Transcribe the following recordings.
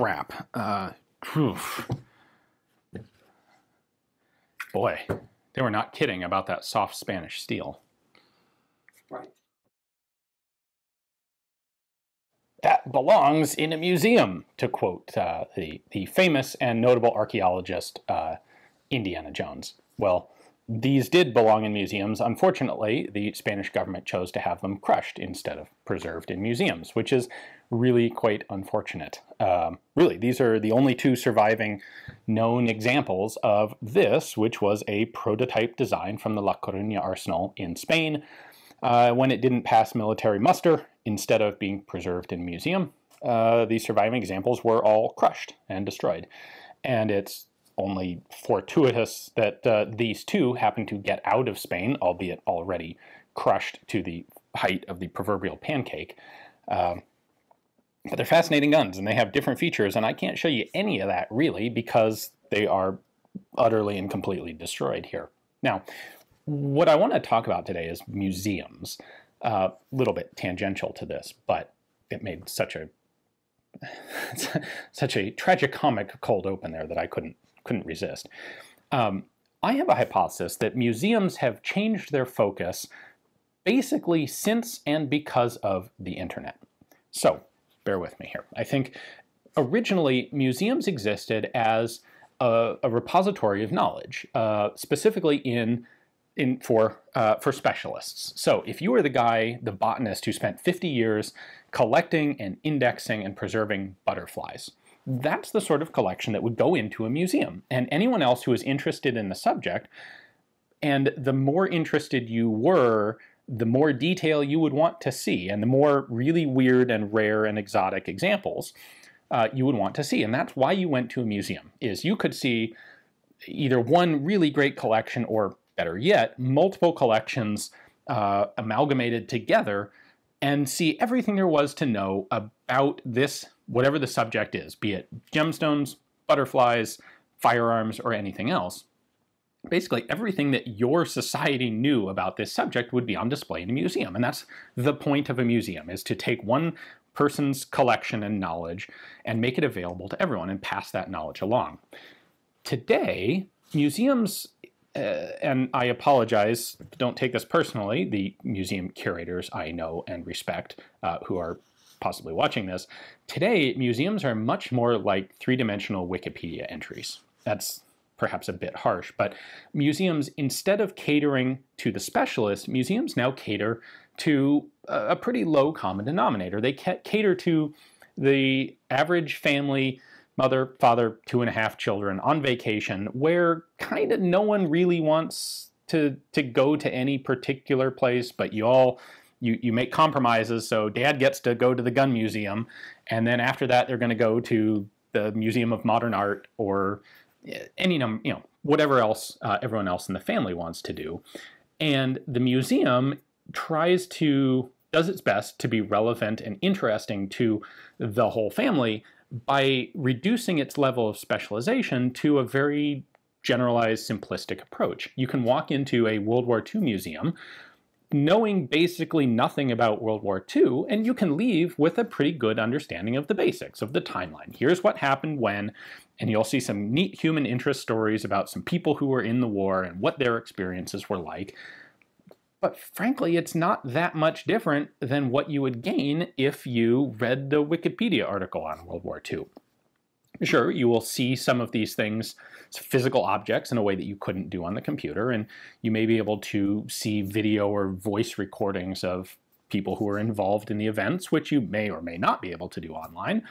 crap. Uh, Boy, they were not kidding about that soft Spanish steel. Right. That belongs in a museum, to quote uh, the, the famous and notable archaeologist uh, Indiana Jones. Well, these did belong in museums. Unfortunately, the Spanish government chose to have them crushed instead of preserved in museums, which is really quite unfortunate. Um, really, these are the only two surviving known examples of this, which was a prototype design from the La Coruña arsenal in Spain uh, when it didn't pass military muster instead of being preserved in museum. Uh, surviving examples were all crushed and destroyed. And it's only fortuitous that uh, these two happen to get out of Spain, albeit already crushed to the height of the proverbial pancake. Um, but they're fascinating guns and they have different features, and I can't show you any of that really because they are utterly and completely destroyed here. Now, what I want to talk about today is museums. A uh, little bit tangential to this, but it made such a such a tragicomic cold open there that I couldn't couldn't resist. Um, I have a hypothesis that museums have changed their focus basically since and because of the internet. So bear with me here. I think originally museums existed as a, a repository of knowledge, uh, specifically in in, for uh, for specialists. So if you were the guy, the botanist who spent 50 years collecting and indexing and preserving butterflies, that's the sort of collection that would go into a museum. And anyone else who is interested in the subject, and the more interested you were, the more detail you would want to see, and the more really weird and rare and exotic examples uh, you would want to see. And that's why you went to a museum, is you could see either one really great collection or better yet, multiple collections uh, amalgamated together and see everything there was to know about this whatever the subject is, be it gemstones, butterflies, firearms, or anything else. Basically, everything that your society knew about this subject would be on display in a museum, and that's the point of a museum, is to take one person's collection and knowledge and make it available to everyone and pass that knowledge along. Today, museums uh, and I apologize, don't take this personally, the museum curators I know and respect uh, who are possibly watching this, today museums are much more like three-dimensional Wikipedia entries. That's perhaps a bit harsh, but museums, instead of catering to the specialist, museums now cater to a pretty low common denominator. They cater to the average family, mother, father, two and a half children on vacation, where kind of no one really wants to, to go to any particular place, but you all you, you make compromises so dad gets to go to the gun museum and then after that they're going to go to the museum of modern art or eh, any number you know whatever else uh, everyone else in the family wants to do and the museum tries to does its best to be relevant and interesting to the whole family by reducing its level of specialization to a very generalized simplistic approach. You can walk into a World War II museum knowing basically nothing about World War II, and you can leave with a pretty good understanding of the basics, of the timeline. Here's what happened when, and you'll see some neat human interest stories about some people who were in the war and what their experiences were like. But frankly, it's not that much different than what you would gain if you read the Wikipedia article on World War II. Sure, you will see some of these things, physical objects, in a way that you couldn't do on the computer, and you may be able to see video or voice recordings of people who are involved in the events, which you may or may not be able to do online.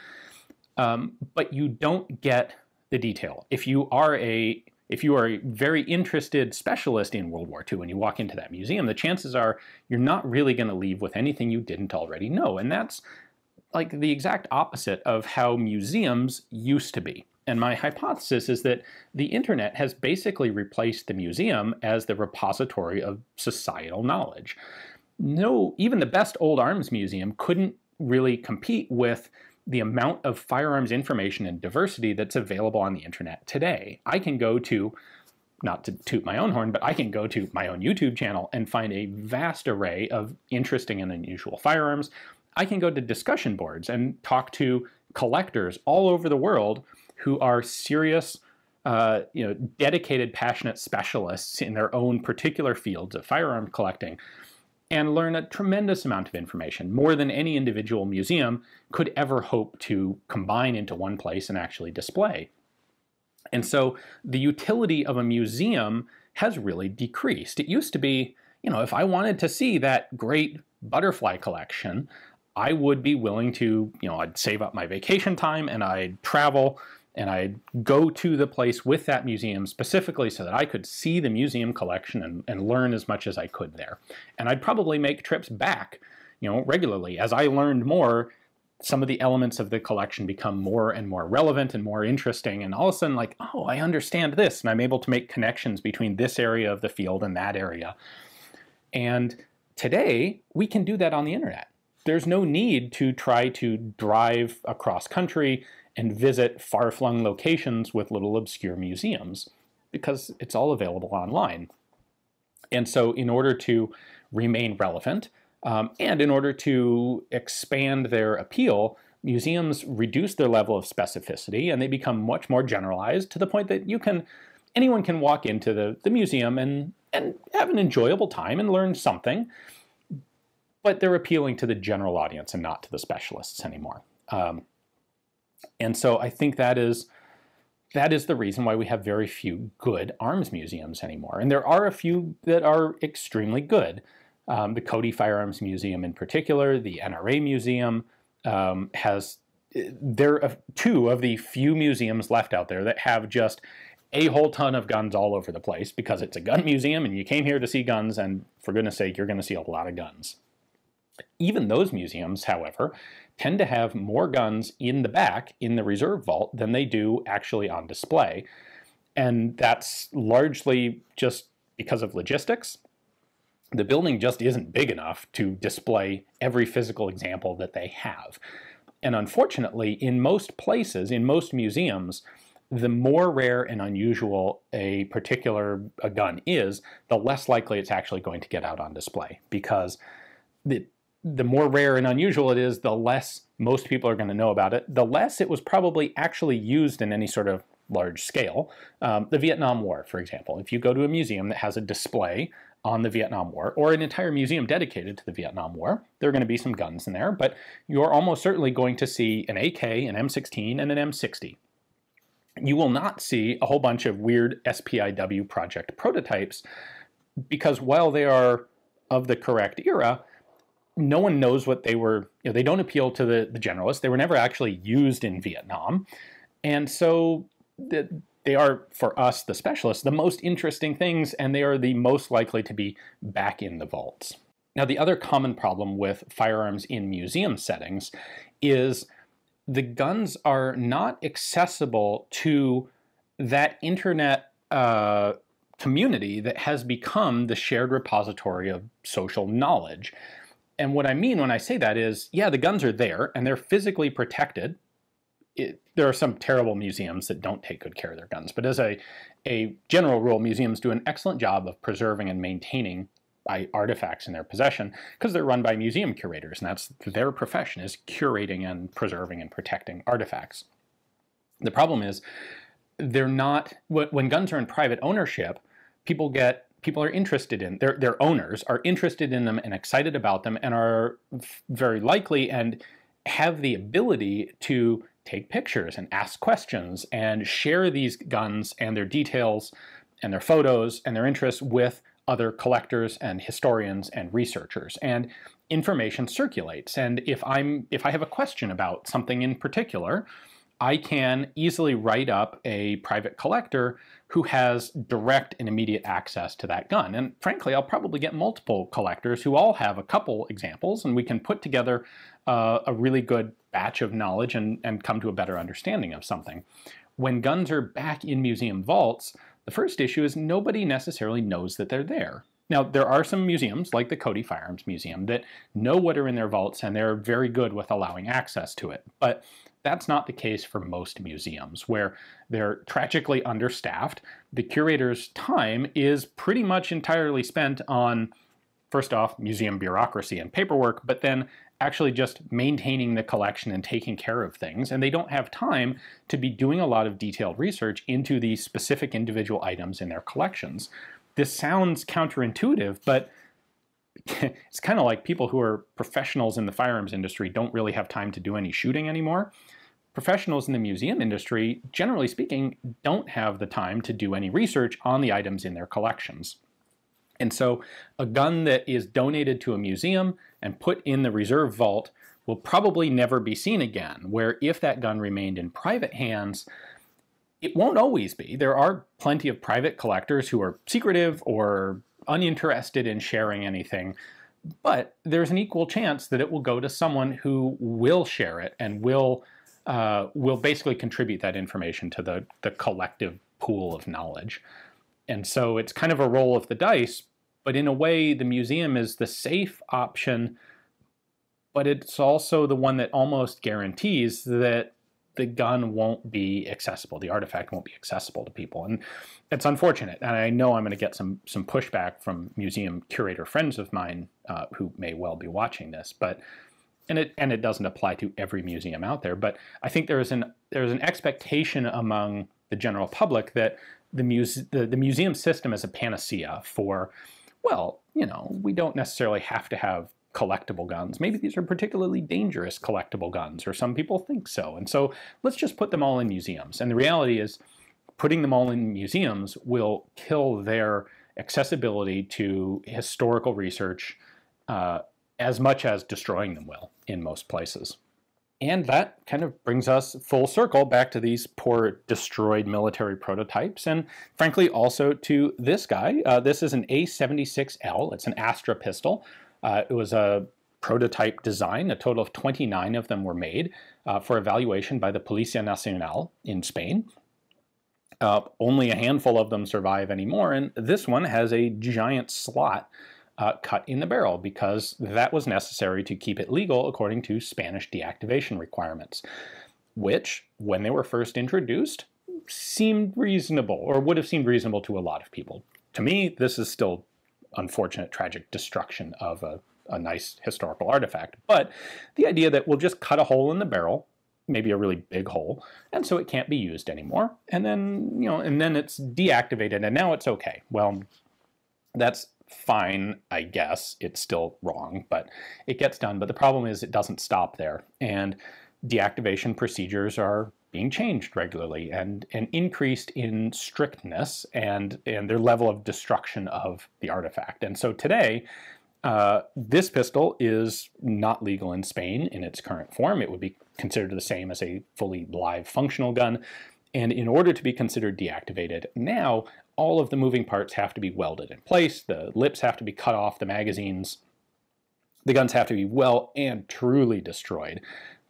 Um, but you don't get the detail. If you are a if you are a very interested specialist in World War II and you walk into that museum, the chances are you're not really going to leave with anything you didn't already know, and that's like the exact opposite of how museums used to be. And my hypothesis is that the internet has basically replaced the museum as the repository of societal knowledge. No, even the best old arms museum couldn't really compete with the amount of firearms information and diversity that's available on the internet today. I can go to, not to toot my own horn, but I can go to my own YouTube channel and find a vast array of interesting and unusual firearms I can go to discussion boards and talk to collectors all over the world who are serious, uh, you know, dedicated, passionate specialists in their own particular fields of firearm collecting and learn a tremendous amount of information, more than any individual museum could ever hope to combine into one place and actually display. And so the utility of a museum has really decreased. It used to be, you know, if I wanted to see that great butterfly collection, I would be willing to, you know, I'd save up my vacation time and I'd travel and I'd go to the place with that museum specifically so that I could see the museum collection and, and learn as much as I could there. And I'd probably make trips back, you know, regularly. As I learned more, some of the elements of the collection become more and more relevant and more interesting. And all of a sudden, like, oh, I understand this. And I'm able to make connections between this area of the field and that area. And today, we can do that on the internet there's no need to try to drive across country and visit far-flung locations with little obscure museums because it's all available online. And so in order to remain relevant um, and in order to expand their appeal, museums reduce their level of specificity and they become much more generalized to the point that you can anyone can walk into the, the museum and, and have an enjoyable time and learn something but they're appealing to the general audience and not to the specialists anymore. Um, and so I think that is that is the reason why we have very few good arms museums anymore. And there are a few that are extremely good. Um, the Cody Firearms Museum, in particular, the NRA Museum, um, has there are two of the few museums left out there that have just a whole ton of guns all over the place because it's a gun museum and you came here to see guns, and for goodness sake, you're going to see a lot of guns. Even those museums, however, tend to have more guns in the back in the reserve vault than they do actually on display. And that's largely just because of logistics. The building just isn't big enough to display every physical example that they have. And unfortunately, in most places, in most museums, the more rare and unusual a particular a gun is, the less likely it's actually going to get out on display because the the more rare and unusual it is, the less most people are going to know about it, the less it was probably actually used in any sort of large scale. Um, the Vietnam War, for example. If you go to a museum that has a display on the Vietnam War, or an entire museum dedicated to the Vietnam War, there are going to be some guns in there, but you're almost certainly going to see an AK, an M16, and an M60. You will not see a whole bunch of weird SPIW project prototypes because while they are of the correct era, no one knows what they were, you know, they don't appeal to the, the generalists. They were never actually used in Vietnam. And so the, they are, for us, the specialists, the most interesting things, and they are the most likely to be back in the vaults. Now, the other common problem with firearms in museum settings is the guns are not accessible to that internet uh, community that has become the shared repository of social knowledge and what I mean when I say that is, yeah, the guns are there and they're physically protected. It, there are some terrible museums that don't take good care of their guns, but as a, a general rule, museums do an excellent job of preserving and maintaining artifacts in their possession because they're run by museum curators, and that's their profession is curating and preserving and protecting artifacts. The problem is they're not when guns are in private ownership, people get people are interested in. Their, their owners are interested in them and excited about them and are very likely and have the ability to take pictures and ask questions and share these guns and their details and their photos and their interests with other collectors and historians and researchers. And information circulates. And if I'm if I have a question about something in particular, I can easily write up a private collector who has direct and immediate access to that gun. And frankly, I'll probably get multiple collectors who all have a couple examples, and we can put together uh, a really good batch of knowledge and, and come to a better understanding of something. When guns are back in museum vaults, the first issue is nobody necessarily knows that they're there. Now, there are some museums, like the Cody Firearms Museum, that know what are in their vaults and they're very good with allowing access to it. But that's not the case for most museums, where they're tragically understaffed. The curator's time is pretty much entirely spent on, first off, museum bureaucracy and paperwork, but then actually just maintaining the collection and taking care of things. And they don't have time to be doing a lot of detailed research into the specific individual items in their collections. This sounds counterintuitive, but it's kind of like people who are professionals in the firearms industry don't really have time to do any shooting anymore. Professionals in the museum industry, generally speaking, don't have the time to do any research on the items in their collections. And so a gun that is donated to a museum and put in the reserve vault will probably never be seen again, where if that gun remained in private hands, it won't always be. There are plenty of private collectors who are secretive or uninterested in sharing anything, but there's an equal chance that it will go to someone who will share it and will uh, will basically contribute that information to the, the collective pool of knowledge. And so it's kind of a roll of the dice, but in a way, the museum is the safe option, but it's also the one that almost guarantees that the gun won't be accessible. The artifact won't be accessible to people, and it's unfortunate. And I know I'm going to get some some pushback from museum curator friends of mine uh, who may well be watching this, but. And it, and it doesn't apply to every museum out there, but I think there is an there is an expectation among the general public that the, muse, the, the museum system is a panacea for well, you know, we don't necessarily have to have collectible guns. Maybe these are particularly dangerous collectible guns, or some people think so. And so let's just put them all in museums. And the reality is, putting them all in museums will kill their accessibility to historical research uh, as much as destroying them will in most places. And that kind of brings us full circle back to these poor destroyed military prototypes, and frankly also to this guy. Uh, this is an A76L, it's an Astra pistol. Uh, it was a prototype design. A total of 29 of them were made uh, for evaluation by the Policia Nacional in Spain. Uh, only a handful of them survive anymore, and this one has a giant slot uh, cut in the barrel because that was necessary to keep it legal according to Spanish deactivation requirements, which, when they were first introduced, seemed reasonable or would have seemed reasonable to a lot of people. To me, this is still unfortunate, tragic destruction of a, a nice historical artifact. But the idea that we'll just cut a hole in the barrel maybe a really big hole, and so it can't be used anymore. And then, you know, and then it's deactivated and now it's okay. Well, that's fine, I guess. It's still wrong, but it gets done. But the problem is it doesn't stop there. And deactivation procedures are being changed regularly and and increased in strictness and and their level of destruction of the artifact. And so today, uh, this pistol is not legal in Spain in its current form. It would be considered the same as a fully live functional gun. And in order to be considered deactivated now, all of the moving parts have to be welded in place. The lips have to be cut off, the magazines, the guns have to be well and truly destroyed.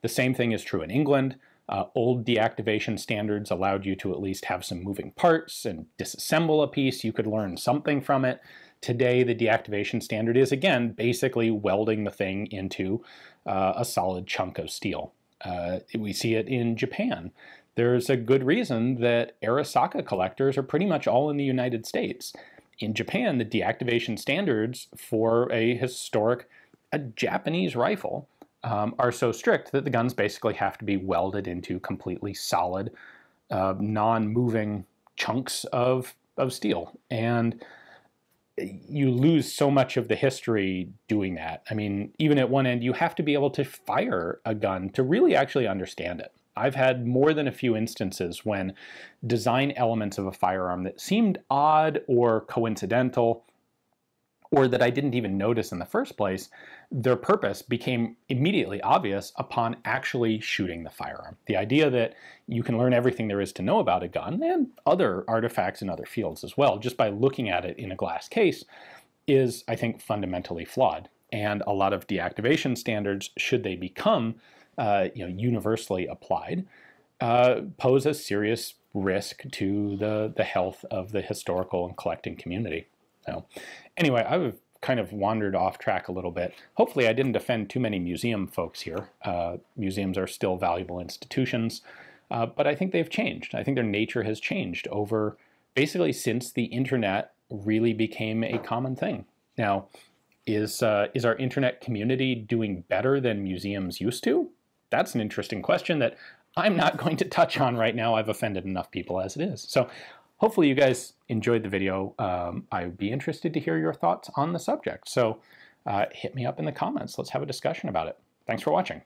The same thing is true in England. Uh, old deactivation standards allowed you to at least have some moving parts and disassemble a piece. You could learn something from it. Today, the deactivation standard is, again, basically welding the thing into uh, a solid chunk of steel. Uh, we see it in Japan. There's a good reason that Arasaka collectors are pretty much all in the United States. In Japan, the deactivation standards for a historic a Japanese rifle um, are so strict that the guns basically have to be welded into completely solid, uh, non-moving chunks of of steel, and you lose so much of the history doing that. I mean, even at one end, you have to be able to fire a gun to really actually understand it. I've had more than a few instances when design elements of a firearm that seemed odd or coincidental or that I didn't even notice in the first place, their purpose became immediately obvious upon actually shooting the firearm. The idea that you can learn everything there is to know about a gun and other artifacts in other fields as well, just by looking at it in a glass case, is, I think, fundamentally flawed. And a lot of deactivation standards, should they become uh, you know, universally applied, uh, pose a serious risk to the, the health of the historical and collecting community. So anyway, I've kind of wandered off track a little bit. Hopefully I didn't offend too many museum folks here. Uh, museums are still valuable institutions, uh, but I think they've changed. I think their nature has changed over basically since the internet really became a common thing. Now, is, uh, is our internet community doing better than museums used to? That's an interesting question that I'm not going to touch on right now. I've offended enough people as it is. So hopefully you guys enjoyed the video. Um, I would be interested to hear your thoughts on the subject. So uh, hit me up in the comments. Let's have a discussion about it. Thanks for watching.